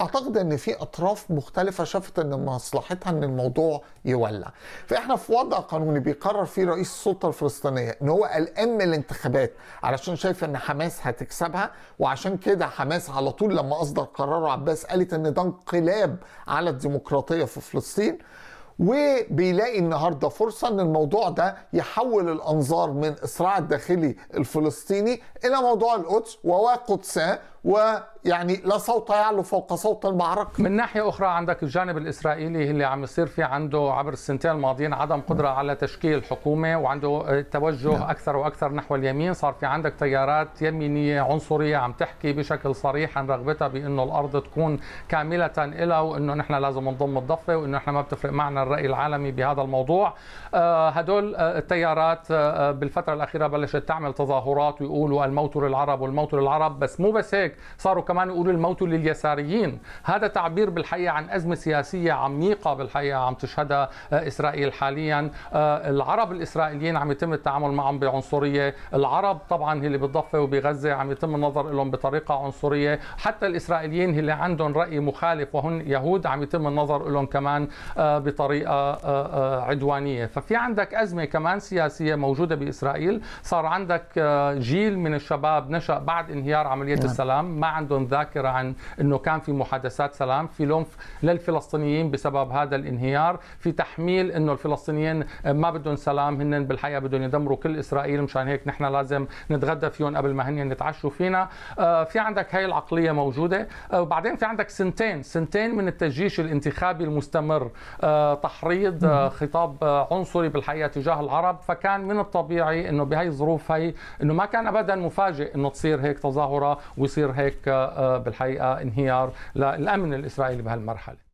اعتقد ان في اطراف مختلفه شافت ان مصلحتها ان الموضوع يولع فاحنا في وضع قانوني بيقرر فيه رئيس السلطه الفلسطينيه ان هو قلقان من الانتخابات علشان شايف ان حماس هتكسبها وعشان كده حماس على طول لما اصدر قراره عباس قالت ان ده انقلاب على الديمقراطيه في فلسطين وبيلاقي النهارده فرصه ان الموضوع ده يحول الانظار من الصراع الداخلي الفلسطيني الى موضوع القدس وقدساه ويعني لا صوت يعلو فوق صوت المعركة من ناحية أخرى عندك الجانب الإسرائيلي اللي عم يصير في عنده عبر السنتين الماضيين عدم قدرة على تشكيل حكومة وعنده توجه نعم. أكثر وأكثر نحو اليمين صار في عندك تيارات يمينية عنصرية عم تحكي بشكل صريح عن رغبتها بأنه الأرض تكون كاملة إلى وأنه نحن لازم نضم الضفة وأنه نحن ما بتفرق معنا الرأي العالمي بهذا الموضوع آه، هدول آه، التيارات آه، بالفترة الأخيرة بلشت تعمل تظاهرات ويقولوا الموت للعرب والموت للعرب بس مو بس هيك هيك صاروا كمان يقولوا الموت لليساريين هذا تعبير بالحقيقة عن أزمة سياسية عميقة بالحقيقة عم تشهدها آه، إسرائيل حاليا آه، العرب الإسرائيليين عم يتم التعامل معهم بعنصرية العرب طبعا اللي بالضفة وبغزة عم يتم النظر لهم بطريقة عنصرية حتى الإسرائيليين اللي عندهم رأي مخالف وهن يهود عم يتم النظر لهم كمان آه، بطريقة عدوانية ففي عندك أزمة كمان سياسية موجودة بإسرائيل صار عندك جيل من الشباب نشأ بعد انهيار عملية نعم. السلام سلام ما عندهم ذاكره عن انه كان في محادثات سلام في لوم للفلسطينيين بسبب هذا الانهيار في تحميل انه الفلسطينيين ما بدهم سلام هن بالحقيقه بدهم يدمروا كل اسرائيل مشان هيك نحن لازم نتغدى فيهم قبل ما هن يتعشوا فينا آه، في عندك هاي العقليه موجوده آه، وبعدين في عندك سنتين سنتين من التجيش الانتخابي المستمر آه، تحريض خطاب عنصري بالحقيقه تجاه العرب فكان من الطبيعي انه بهي الظروف هي انه ما كان ابدا مفاجئ انه تصير هيك تظاهره ويصير يصير هيك آه، بالحقيقه انهيار للامن الاسرائيلي بهالمرحله